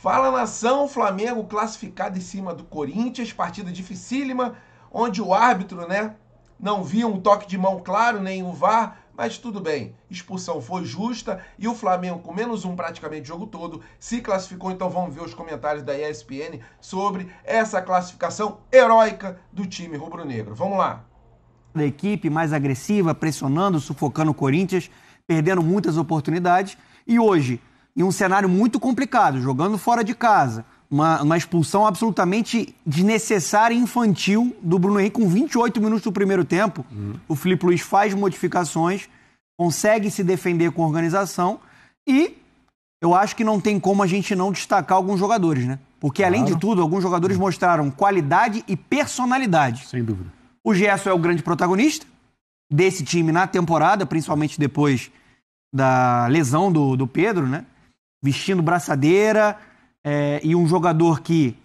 Fala nação, Flamengo classificado em cima do Corinthians, partida dificílima, onde o árbitro, né, não viu um toque de mão claro, nem o VAR, mas tudo bem. Expulsão foi justa e o Flamengo, com menos um praticamente o jogo todo, se classificou. Então vamos ver os comentários da ESPN sobre essa classificação heróica do time rubro-negro. Vamos lá. Da equipe mais agressiva, pressionando, sufocando o Corinthians, perdendo muitas oportunidades. E hoje, em um cenário muito complicado, jogando fora de casa. Uma, uma, expulsão absolutamente desnecessária e infantil do Bruno Henrique com 28 minutos do primeiro tempo. Uhum. O Felipe Luiz faz modificações, consegue se defender com organização e eu acho que não tem como a gente não destacar alguns jogadores, né? Porque, claro. além de tudo, alguns jogadores uhum. mostraram qualidade e personalidade. Sem dúvida. O Gerson é o grande protagonista desse time na temporada, principalmente depois da lesão do, do Pedro, né? vestindo braçadeira é, e um jogador que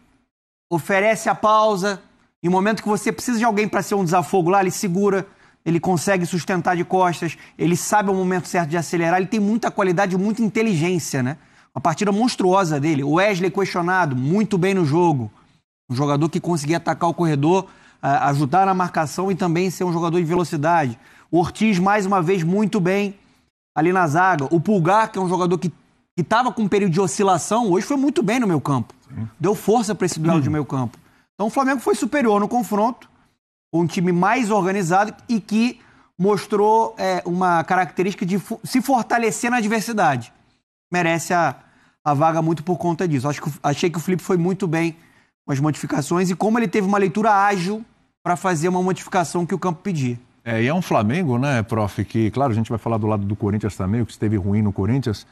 oferece a pausa. Em um momento que você precisa de alguém para ser um desafogo lá, ele segura, ele consegue sustentar de costas, ele sabe o momento certo de acelerar, ele tem muita qualidade, muita inteligência, né? Uma partida monstruosa dele. O Wesley questionado, muito bem no jogo. Um jogador que conseguia atacar o corredor, ajudar na marcação e também ser um jogador de velocidade. O Ortiz, mais uma vez, muito bem ali na zaga. O Pulgar, que é um jogador que que estava com um período de oscilação, hoje foi muito bem no meu campo. Sim. Deu força para esse duelo hum. de meio campo. Então o Flamengo foi superior no confronto, um time mais organizado e que mostrou é, uma característica de se fortalecer na adversidade. Merece a, a vaga muito por conta disso. Acho que, achei que o Felipe foi muito bem com as modificações e como ele teve uma leitura ágil para fazer uma modificação que o campo pedia. É, e é um Flamengo, né, prof, que, claro, a gente vai falar do lado do Corinthians também, o que esteve ruim no Corinthians,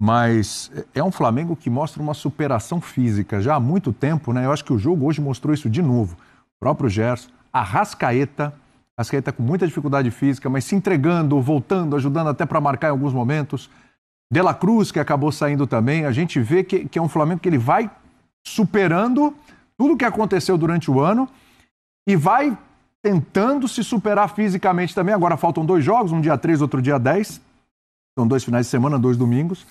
mas é um Flamengo que mostra uma superação física já há muito tempo, né? Eu acho que o jogo hoje mostrou isso de novo. O próprio Gerson, a Rascaeta, Rascaeta com muita dificuldade física, mas se entregando, voltando, ajudando até para marcar em alguns momentos. De La Cruz, que acabou saindo também, a gente vê que, que é um Flamengo que ele vai superando tudo o que aconteceu durante o ano e vai tentando se superar fisicamente também. Agora faltam dois jogos, um dia 3, outro dia 10. São dois finais de semana, dois domingos.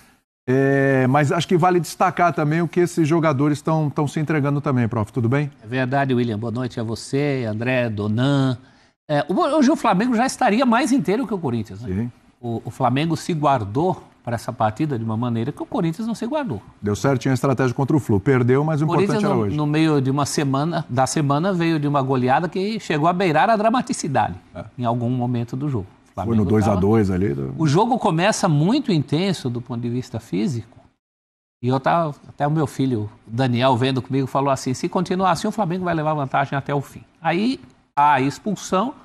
É, mas acho que vale destacar também o que esses jogadores estão se entregando também, prof. Tudo bem? É verdade, William. Boa noite a você, André, Donan. É, hoje o Flamengo já estaria mais inteiro que o Corinthians. Né? O, o, Flamengo se guardou para essa partida de uma maneira que o Corinthians não se guardou. Deu certinho a estratégia contra o Flu. Perdeu, mas o, o importante era no, hoje. No meio de uma semana, da semana, veio de uma goleada que chegou a beirar a dramaticidade é. em algum momento do jogo. Flamengo Foi no 2 a 2 ali. Né? O jogo começa muito intenso do ponto de vista físico. E eu tava, até o meu filho Daniel vendo comigo falou assim: se continuar assim, o Flamengo vai levar vantagem até o fim. Aí há a expulsão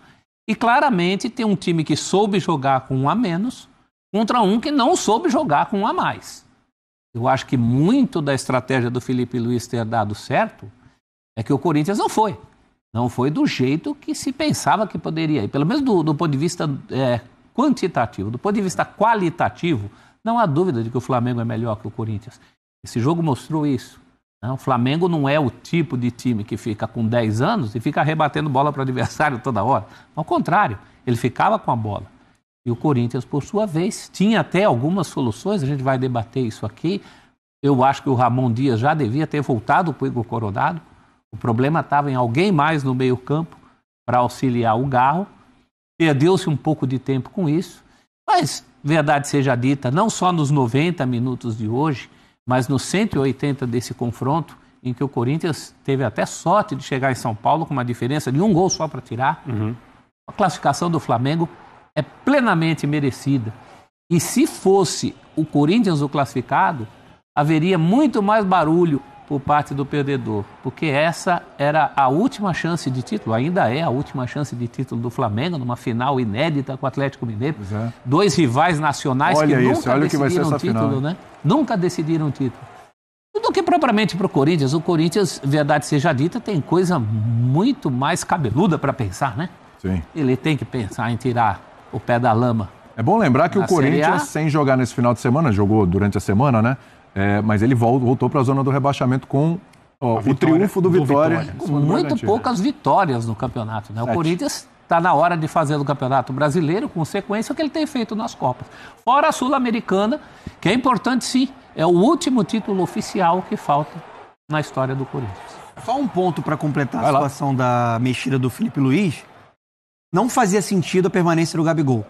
e claramente tem um time que soube jogar com um a menos contra um que não soube jogar com um a mais. Eu acho que muito da estratégia do Felipe Luiz ter dado certo é que o Corinthians não foi. Não foi do jeito que se pensava que poderia ir, pelo menos do, do ponto de vista é, quantitativo. Do ponto de vista qualitativo, não há dúvida de que o Flamengo é melhor que o Corinthians. Esse jogo mostrou isso. Né? O Flamengo não é o tipo de time que fica com 10 anos e fica rebatendo bola para o adversário toda hora. Ao contrário, ele ficava com a bola. E o Corinthians, por sua vez, tinha até algumas soluções, a gente vai debater isso aqui. Eu acho que o Ramon Dias já devia ter voltado para o Igor Coronado o problema estava em alguém mais no meio-campo para auxiliar o Garro. Perdeu-se um pouco de tempo com isso, mas, verdade seja dita, não só nos 90 minutos de hoje, mas nos 180 desse confronto, em que o Corinthians teve até sorte de chegar em São Paulo com uma diferença de um gol só para tirar, uhum. a classificação do Flamengo é plenamente merecida. E se fosse o Corinthians o classificado, haveria muito mais barulho por parte do perdedor, porque essa era a última chance de título, ainda é a última chance de título do Flamengo, numa final inédita com o Atlético Mineiro. É. Dois rivais nacionais olha que isso, nunca decidiram que título, final. né? Nunca decidiram título. Do que propriamente para o Corinthians. O Corinthians, verdade seja dita, tem coisa muito mais cabeluda para pensar, né? Sim. Ele tem que pensar em tirar o pé da lama. É bom lembrar que o Corinthians, sem jogar nesse final de semana, jogou durante a semana, né? É, mas ele voltou para a zona do rebaixamento com ó, o triunfo do, do Vitória. vitória. Com muito poucas né? vitórias no campeonato. Né? O Corinthians está na hora de fazer o Campeonato Brasileiro, com sequência, o que ele tem feito nas Copas. Fora a Sul-Americana, que é importante sim, é o último título oficial que falta na história do Corinthians. Só um ponto para completar Vai a situação lá. da mexida do Felipe Luiz. Não fazia sentido a permanência do Gabigol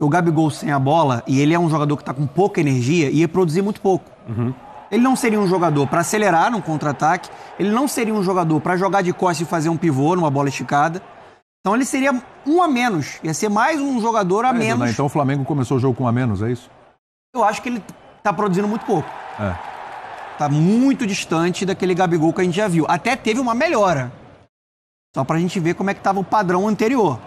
o Gabigol sem a bola, e ele é um jogador que está com pouca energia, ia produzir muito pouco. Uhum. Ele não seria um jogador para acelerar num contra-ataque, ele não seria um jogador para jogar de costas e fazer um pivô numa bola esticada. Então ele seria um a menos, ia ser mais um jogador a é, menos. Então o Flamengo começou o jogo com um a menos, é isso? Eu acho que ele está produzindo muito pouco. É. Tá muito distante daquele Gabigol que a gente já viu. Até teve uma melhora. Só para a gente ver como é que estava o padrão anterior.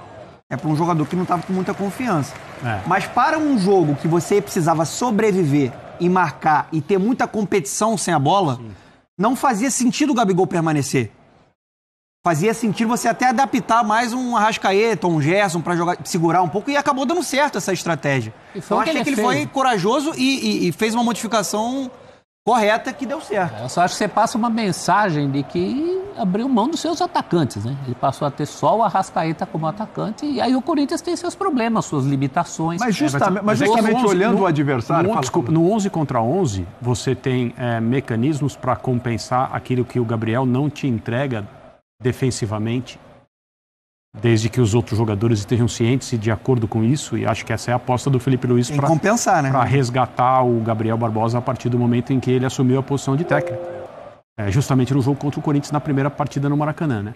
É para um jogador que não estava com muita confiança. É. Mas para um jogo que você precisava sobreviver e marcar e ter muita competição sem a bola, Sim. não fazia sentido o Gabigol permanecer. Fazia sentido você até adaptar mais um Arrascaeta, um Gerson para segurar um pouco e acabou dando certo essa estratégia. E achei que ele, que ele foi corajoso e, e, e fez uma modificação correta que deu certo. Eu só acho que você passa uma mensagem de que abriu mão dos seus atacantes, né? Ele passou a ter só o Arrascaeta como atacante e aí o Corinthians tem seus problemas, suas limitações. Mas justamente, é, mas, justamente 11, olhando no, o adversário... No, desculpa, no 11 contra 11, você tem é, mecanismos para compensar aquilo que o Gabriel não te entrega defensivamente desde que os outros jogadores estejam cientes e de acordo com isso, e acho que essa é a aposta do Felipe Luiz para né? resgatar o Gabriel Barbosa a partir do momento em que ele assumiu a posição de técnico. É, justamente no jogo contra o Corinthians na primeira partida no Maracanã, né?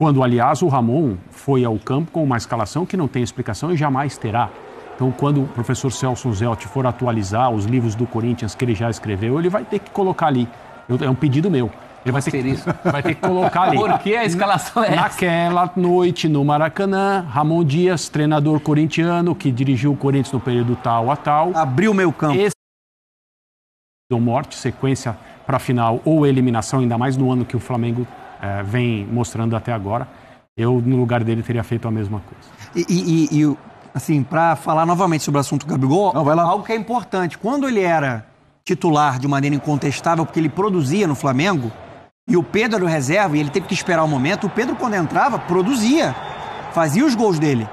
Quando, aliás, o Ramon foi ao campo com uma escalação que não tem explicação e jamais terá. Então, quando o professor Celso Zelt for atualizar os livros do Corinthians que ele já escreveu, ele vai ter que colocar ali. Eu, é um pedido meu. Ele vai ter, que, vai ter que colocar ali. Por que a escalação é Naquela noite, no Maracanã, Ramon Dias, treinador corintiano, que dirigiu o Corinthians no período tal a tal. Abriu meu campo. Esse... Do morte, sequência para final ou eliminação, ainda mais no ano que o Flamengo é, vem mostrando até agora. Eu, no lugar dele, teria feito a mesma coisa. E, e, e assim, para falar novamente sobre o assunto Gabigol, Não, algo que é importante. Quando ele era titular de maneira incontestável, porque ele produzia no Flamengo, e o Pedro era o reserva e ele teve que esperar o um momento. O Pedro, quando entrava, produzia, fazia os gols dele.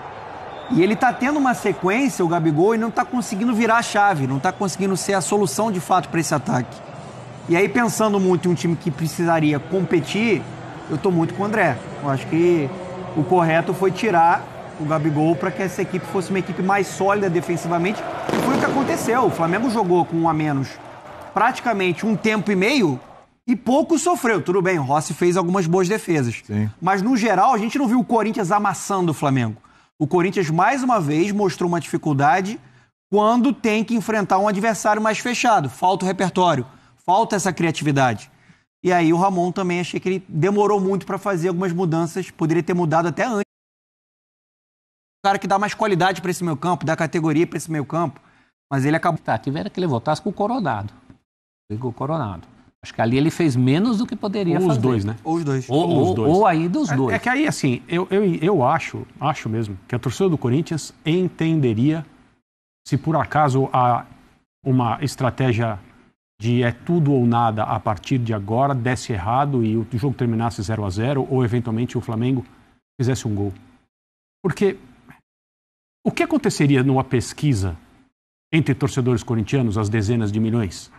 E ele está tendo uma sequência, o Gabigol, e não está conseguindo virar a chave, não está conseguindo ser a solução de fato para esse ataque. E aí, pensando muito em um time que precisaria competir, eu estou muito com o André. Eu acho que o correto foi tirar o Gabigol para que essa equipe fosse uma equipe mais sólida defensivamente. E foi o que aconteceu. O Flamengo jogou com um a menos praticamente um tempo e meio e pouco sofreu. Tudo bem, o Rossi fez algumas boas defesas. Sim. Mas, no geral, a gente não viu o Corinthians amassando o Flamengo. O Corinthians, mais uma vez, mostrou uma dificuldade quando tem que enfrentar um adversário mais fechado. Falta o repertório, falta essa criatividade. E aí o Ramon também achei que ele demorou muito para fazer algumas mudanças, poderia ter mudado até antes. O cara que dá mais qualidade para esse meio campo, dá categoria para esse meio campo, mas ele acabou. Tá, tiveram que ele voltasse com o Coronado. Ligou o Coronado. Acho que ali ele fez menos do que poderia ou fazer. Os dois, né? Ou os dois. Ou, ou, os dois. ou aí dos é, dois. É, é, que aí, assim, eu, eu, eu acho, acho mesmo, que a torcida do Corinthians entenderia se por acaso a, uma estratégia de é tudo ou nada a partir de agora desse errado e o jogo terminasse 0 a 0 ou eventualmente o Flamengo fizesse um gol. Porque o que aconteceria numa pesquisa entre torcedores corintianos, as dezenas de milhões?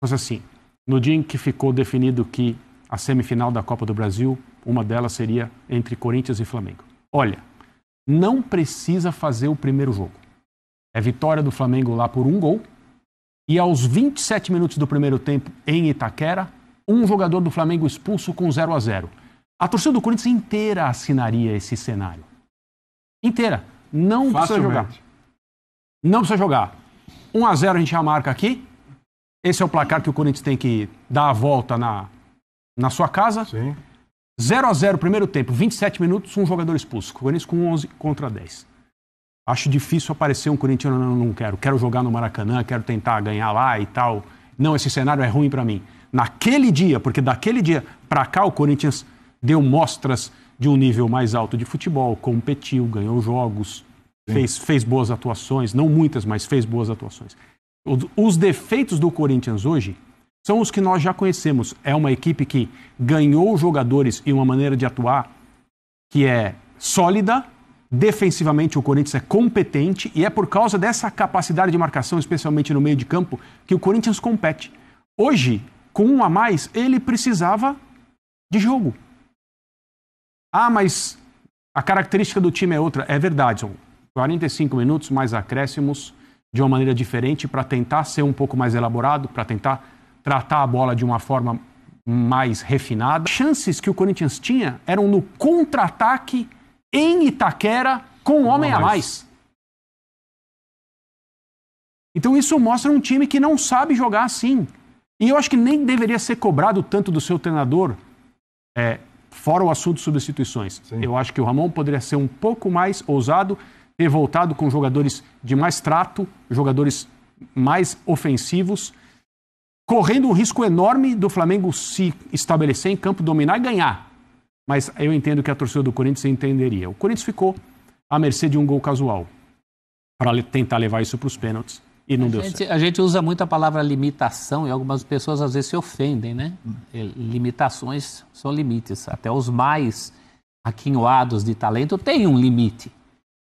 Mas assim, no dia em que ficou definido que a semifinal da Copa do Brasil, uma delas seria entre Corinthians e Flamengo. Olha, não precisa fazer o primeiro jogo. É vitória do Flamengo lá por um gol. E aos 27 minutos do primeiro tempo, em Itaquera, um jogador do Flamengo expulso com 0 a 0 A torcida do Corinthians inteira assinaria esse cenário. Inteira. Não Facilmente. precisa jogar. Não precisa jogar. 1 a 0 a gente já marca aqui. Esse é o placar que o Corinthians tem que dar a volta na, na sua casa. Sim. 0 a 0 primeiro tempo, 27 minutos, um jogador expulso. O Corinthians com 11 contra 10. Acho difícil aparecer um corintiano, não, não quero, quero jogar no Maracanã, quero tentar ganhar lá e tal. Não, esse cenário é ruim para mim. Naquele dia, porque daquele dia para cá o Corinthians deu mostras de um nível mais alto de futebol, competiu, ganhou jogos, fez, fez boas atuações, não muitas, mas fez boas atuações. Os defeitos do Corinthians hoje são os que nós já conhecemos. É uma equipe que ganhou jogadores e uma maneira de atuar que é sólida. Defensivamente, o Corinthians é competente e é por causa dessa capacidade de marcação, especialmente no meio de campo, que o Corinthians compete. Hoje, com um a mais, ele precisava de jogo. Ah, mas a característica do time é outra. É verdade, são 45 minutos mais acréscimos de uma maneira diferente para tentar ser um pouco mais elaborado, para tentar tratar a bola de uma forma mais refinada. Chances que o Corinthians tinha eram no contra-ataque em Itaquera com um homem a mais. Então isso mostra um time que não sabe jogar assim. E eu acho que nem deveria ser cobrado tanto do seu treinador, é, fora o assunto substituições. Sim. Eu acho que o Ramon poderia ser um pouco mais ousado ter voltado com jogadores de mais trato, jogadores mais ofensivos, correndo um risco enorme do Flamengo se estabelecer em campo, dominar e ganhar. Mas eu entendo que a torcida do Corinthians entenderia. O Corinthians ficou à mercê de um gol casual para tentar levar isso para os pênaltis e não a deu gente, certo. A gente usa muito a palavra limitação e algumas pessoas às vezes se ofendem, né? É, limitações são limites. Até os mais aquinhoados de talento têm um limite.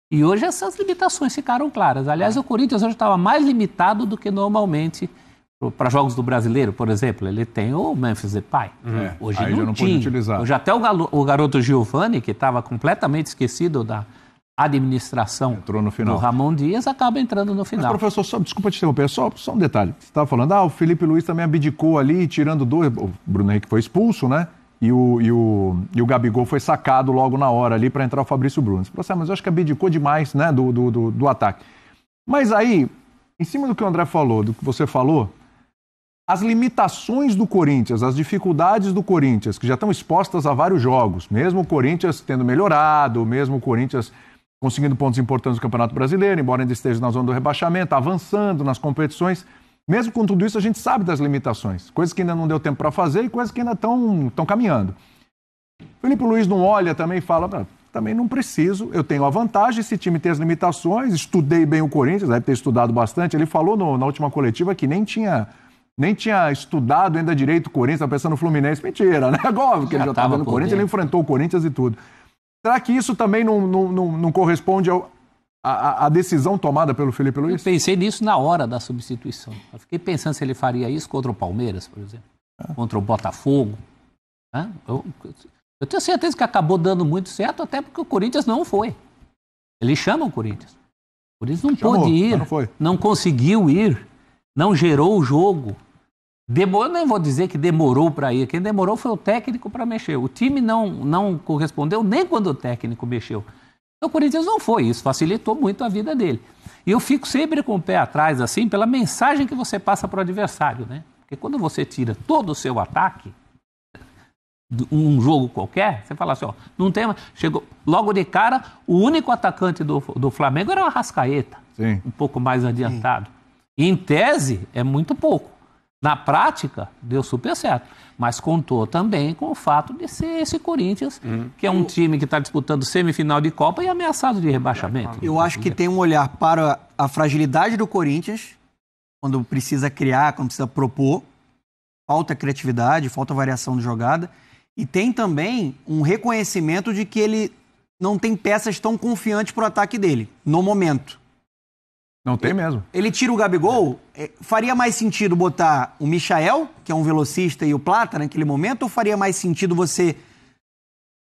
E hoje essas limitações ficaram claras. Aliás, ah. o Corinthians hoje estava mais limitado do que normalmente para jogos do brasileiro, por exemplo. Ele tem o Memphis Depay. É, hoje não, não tinha. Utilizar. Hoje até o, galo, o garoto Giovani, que estava completamente esquecido da administração do Ramon Dias, acaba entrando no final. Mas, professor, só, desculpa te interromper, só, só um detalhe. Você estava falando, ah, o Felipe Luiz também abdicou ali, tirando dois. O Bruno Henrique foi expulso, né? e o, e o, e o Gabigol foi sacado logo na hora ali para entrar o Fabrício Bruno. Você falou assim, ah, mas eu acho que abdicou demais né, do, do, do, do ataque. Mas aí, em cima do que o André falou, do que você falou, as limitações do Corinthians, as dificuldades do Corinthians, que já estão expostas a vários jogos, mesmo o Corinthians tendo melhorado, mesmo o Corinthians conseguindo pontos importantes no Campeonato Brasileiro, embora ainda esteja na zona do rebaixamento, avançando nas competições. Mesmo com tudo isso, a gente sabe das limitações, coisas que ainda não deu tempo para fazer e coisas que ainda estão caminhando. Felipe Luiz não olha também e fala, também não preciso, eu tenho a vantagem, esse time tem as limitações, estudei bem o Corinthians, deve ter estudado bastante. Ele falou no, na última coletiva que nem tinha nem tinha estudado ainda direito o Corinthians, estava pensando no Fluminense. Mentira, né? Agora que ele já estava tá no Corinthians, dentro. ele enfrentou o Corinthians e tudo. Será que isso também não, não, não, não corresponde ao, a, a, decisão tomada pelo Felipe Luiz? Eu pensei nisso na hora da substituição. Eu fiquei pensando se ele faria isso contra o Palmeiras, por exemplo, é. contra o Botafogo. Né? Eu, eu, tenho certeza que acabou dando muito certo, até porque o Corinthians não foi. Ele chama o Corinthians. O Corinthians não Chamou, pôde ir, não, não, conseguiu ir, não gerou o jogo. Demor... Eu nem vou dizer que demorou para ir. Quem demorou foi o técnico para mexer. O time não, não correspondeu nem quando o técnico mexeu. O então, Corinthians não foi isso, facilitou muito a vida dele. E eu fico sempre com o pé atrás, assim, pela mensagem que você passa para o adversário, né? Porque quando você tira todo o seu ataque, um jogo qualquer, você fala assim, ó, não tem Chegou logo de cara, o único atacante do, do Flamengo era o Arrascaeta, Sim. um pouco mais adiantado. Sim. Em tese, é muito pouco. Na prática, deu super certo mas contou também com o fato de ser esse Corinthians, uhum. que é um time que está disputando semifinal de Copa e ameaçado de rebaixamento. Eu acho que tem um olhar para a fragilidade do Corinthians, quando precisa criar, quando precisa propor, falta criatividade, falta variação de jogada, e tem também um reconhecimento de que ele não tem peças tão confiantes para o ataque dele, no momento. Não tem mesmo. Ele tira o Gabigol, é, faria mais sentido botar o Michael, que é um velocista, e o Plata naquele momento, ou faria mais sentido você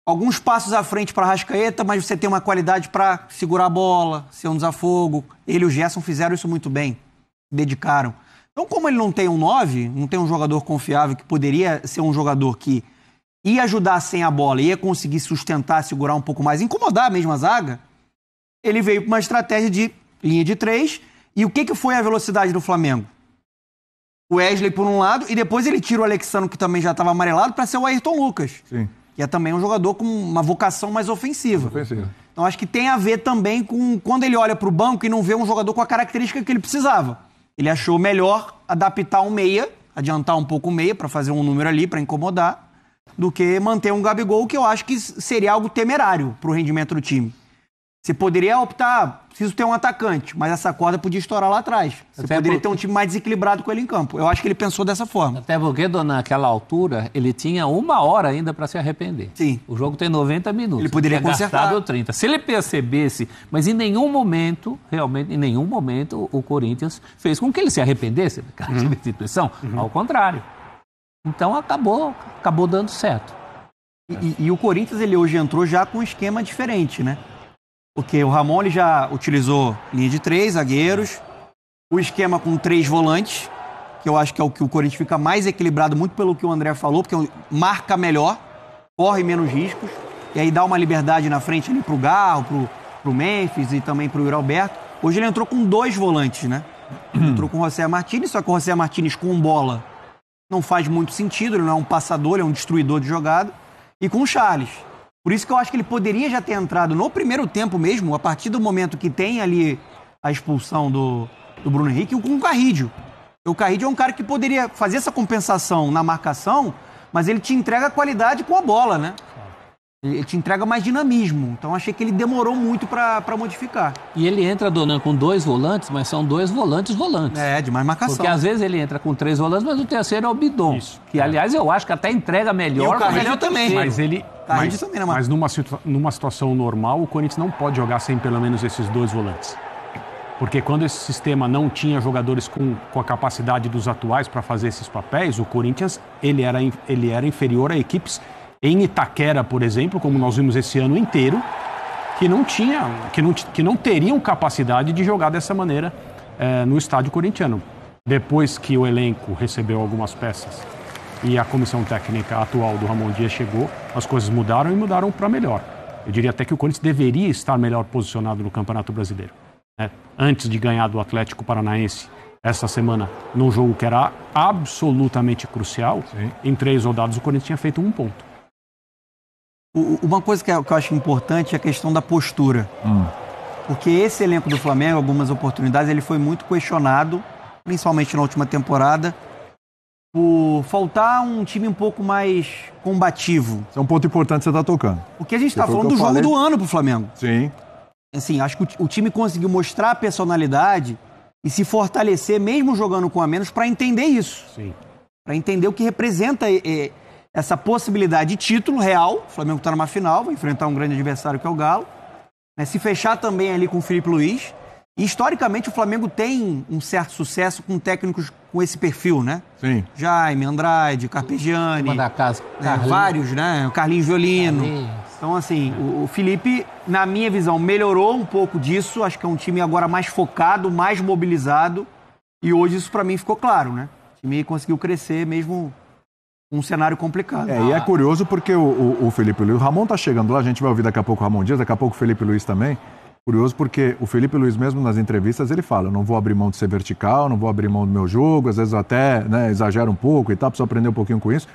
alguns passos à frente para Rascaeta, mas você tem uma qualidade para segurar a bola, ser um desafogo. Ele e o Gerson fizeram isso muito bem, dedicaram. Então, como ele não tem um 9, não tem um jogador confiável que poderia ser um jogador que ia ajudar sem a bola, ia conseguir sustentar, segurar um pouco mais, incomodar mesmo a zaga, ele veio com uma estratégia de linha de três. E o que, que foi a velocidade do Flamengo? O Wesley por um lado, e depois ele tira o Alexandre, que também já estava amarelado, para ser o Ayrton Lucas. Sim. Que é também um jogador com uma vocação mais ofensiva. ofensiva. Então acho que tem a ver também com quando ele olha para o banco e não vê um jogador com a característica que ele precisava. Ele achou melhor adaptar um meia, adiantar um pouco o meia para fazer um número ali, para incomodar, do que manter um Gabigol, que eu acho que seria algo temerário para o rendimento do time. Você poderia optar, preciso ter um atacante, mas essa corda podia estourar lá atrás. Você Até poderia ter um time mais desequilibrado com ele em campo. Eu acho que ele pensou dessa forma. Até porque, dona, naquela altura, ele tinha uma hora ainda para se arrepender. Sim. O jogo tem 90 minutos. Ele poderia ele consertar. Ou 30. Se ele percebesse, mas em nenhum momento, realmente, em nenhum momento, o Corinthians fez com que ele se arrependesse da uhum. substituição. Uhum. Ao contrário. Então acabou, acabou dando certo. E, e, e o Corinthians, ele hoje entrou já com um esquema diferente, né? Porque o Ramon ele já utilizou linha de três zagueiros, o esquema com três volantes, que eu acho que é o que o Corinthians fica mais equilibrado, muito pelo que o André falou, porque marca melhor, corre menos riscos, e aí dá uma liberdade na frente ali pro Garro, pro, pro Memphis e também pro Yuri Alberto. Hoje ele entrou com dois volantes, né? Ele entrou com o José Martins, só que o José Martins com bola não faz muito sentido, ele não é um passador, ele é um destruidor de jogada. E com o Charles, por isso que eu acho que ele poderia já ter entrado no primeiro tempo mesmo, a partir do momento que tem ali a expulsão do, do Bruno Henrique, com o Carrídio. O Carrídio é um cara que poderia fazer essa compensação na marcação, mas ele te entrega qualidade com a bola, né? Ele te entrega mais dinamismo. Então achei que ele demorou muito para modificar. E ele entra, Donan, com dois volantes, mas são dois volantes volantes. É, de mais marcação. Porque às vezes ele entra com três volantes, mas o terceiro é o Bidon. Isso. Que, é. aliás, eu acho que até entrega melhor. E o Carrilho também. Mas ele. Mas, também, né, mas numa, situa numa situação normal, o Corinthians não pode jogar sem pelo menos esses dois volantes. Porque quando esse sistema não tinha jogadores com, com a capacidade dos atuais para fazer esses papéis, o Corinthians ele era, ele era inferior a equipes em Itaquera, por exemplo, como nós vimos esse ano inteiro, que não tinha, que não, que não teriam capacidade de jogar dessa maneira é, no estádio corintiano. Depois que o elenco recebeu algumas peças e a comissão técnica atual do Ramon Dias chegou, as coisas mudaram e mudaram para melhor. Eu diria até que o Corinthians deveria estar melhor posicionado no Campeonato Brasileiro. Né? Antes de ganhar do Atlético Paranaense essa semana, num jogo que era absolutamente crucial, Sim. em três rodadas o Corinthians tinha feito um ponto. Uma coisa é, que eu acho importante é a questão da postura. Hum. Porque esse elenco do Flamengo, algumas oportunidades, ele foi muito questionado, principalmente na última temporada, por faltar um time um pouco mais combativo. Isso é um ponto importante que você está tocando. Porque a gente está falando do jogo do ano para o Flamengo. Sim. Assim, acho que o time conseguiu mostrar a personalidade e se fortalecer, mesmo jogando com a menos, para entender isso. Sim. Para entender o que representa eh, eh, essa possibilidade de título real. O Flamengo está numa final, vai enfrentar um grande adversário que é o Galo. Né? Se fechar também ali com o Felipe Luiz. E historicamente o Flamengo tem um certo sucesso com técnicos com esse perfil, né? Sim. Jaime, Andrade, Carpegiani. Da casa, né? Vários, né? Carlinhos Violino. Carlinhos. Então, assim, o Felipe, na minha visão, melhorou um pouco disso. Acho que é um time agora mais focado, mais mobilizado. E hoje isso para mim ficou claro, né? O time conseguiu crescer mesmo um cenário complicado. É, e é ah. curioso porque o, o, o Felipe Luiz, o Ramon tá chegando lá, a gente vai ouvir daqui a pouco o Ramon Dias, daqui a pouco o Felipe Luiz também. Curioso porque o Felipe Luiz, mesmo nas entrevistas, ele fala: eu não vou abrir mão de ser vertical, não vou abrir mão do meu jogo, às vezes até né, exagero um pouco e tal, preciso aprender um pouquinho com isso.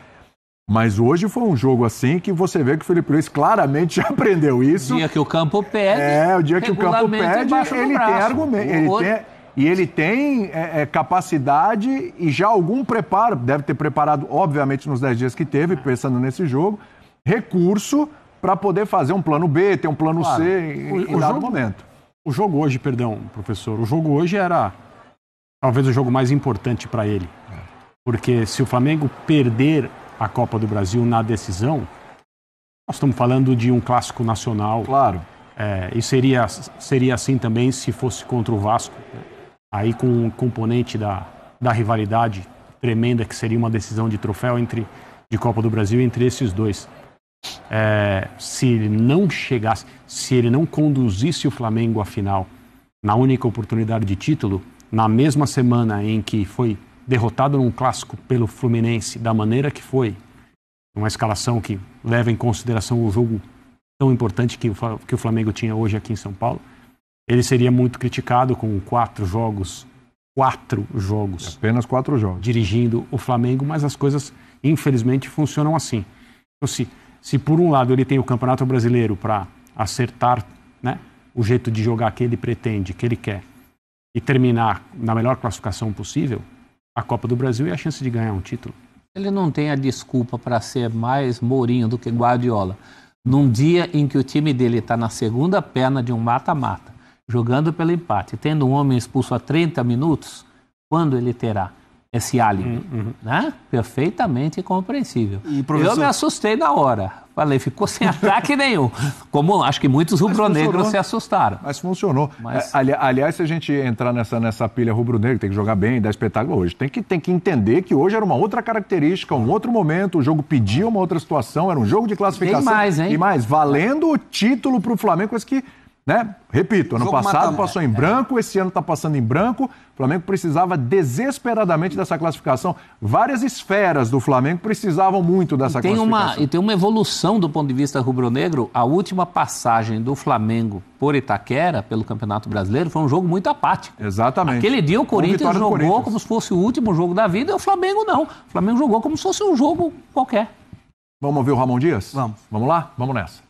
Mas hoje foi um jogo assim que você vê que o Felipe Luiz claramente já aprendeu isso. O dia que o campo pede. É, o dia que o campo pede, ele, tem argumento, ele, tem, e ele tem é, é, capacidade e já algum preparo, deve ter preparado, obviamente, nos 10 dias que teve, pensando nesse jogo, recurso para poder fazer um plano B, ter um plano claro. C em, o, em o jogo, momento. O jogo hoje, perdão, professor, o jogo hoje era talvez o jogo mais importante para ele. Porque se o Flamengo perder a Copa do Brasil na decisão, nós estamos falando de um clássico nacional. Claro. É, e seria, seria assim também se fosse contra o Vasco aí com um componente da, da rivalidade tremenda que seria uma decisão de troféu entre de Copa do Brasil entre esses dois. É, se ele não chegasse, se ele não conduzisse o Flamengo à final na única oportunidade de título, na mesma semana em que foi derrotado num clássico pelo Fluminense da maneira que foi, uma escalação que leva em consideração o jogo tão importante que o, que o Flamengo tinha hoje aqui em São Paulo, ele seria muito criticado com quatro jogos, quatro jogos. Apenas quatro jogos. Dirigindo o Flamengo, mas as coisas, infelizmente, funcionam assim. Então, se, se por um lado ele tem o Campeonato Brasileiro para acertar né, o jeito de jogar que ele pretende, que ele quer, e terminar na melhor classificação possível, a Copa do Brasil e é a chance de ganhar um título. Ele não tem a desculpa para ser mais Mourinho do que Guardiola. Num dia em que o time dele está na segunda perna de um mata-mata, jogando pelo empate, tendo um homem expulso a 30 minutos, quando ele terá esse álibi? Uhum. uhum. Né? Perfeitamente compreensível. Professor... Eu me assustei na hora. Falei, ficou sem ataque nenhum. Como acho que muitos rubro-negros se assustaram. Mas funcionou. Mas... É, aliás, se a gente entrar nessa, nessa pilha rubro-negra, tem que jogar bem, dar espetáculo hoje. Tem que, tem que entender que hoje era uma outra característica, um outro momento, o jogo pedia uma outra situação, era um jogo de classificação. E mais, hein? E mais, valendo o título para o Flamengo, coisa que né? Repito, ano passado matar, passou né? em branco, esse ano está passando em branco. O Flamengo precisava desesperadamente dessa classificação. Várias esferas do Flamengo precisavam muito dessa e tem classificação. Uma, e tem uma evolução do ponto de vista rubro-negro. A última passagem do Flamengo por Itaquera, pelo Campeonato Brasileiro, foi um jogo muito apático. Exatamente. Aquele dia o Corinthians jogou Corinthians. como se fosse o último jogo da vida e o Flamengo não. O Flamengo jogou como se fosse um jogo qualquer. Vamos ouvir o Ramon Dias? Vamos. Vamos lá? Vamos nessa.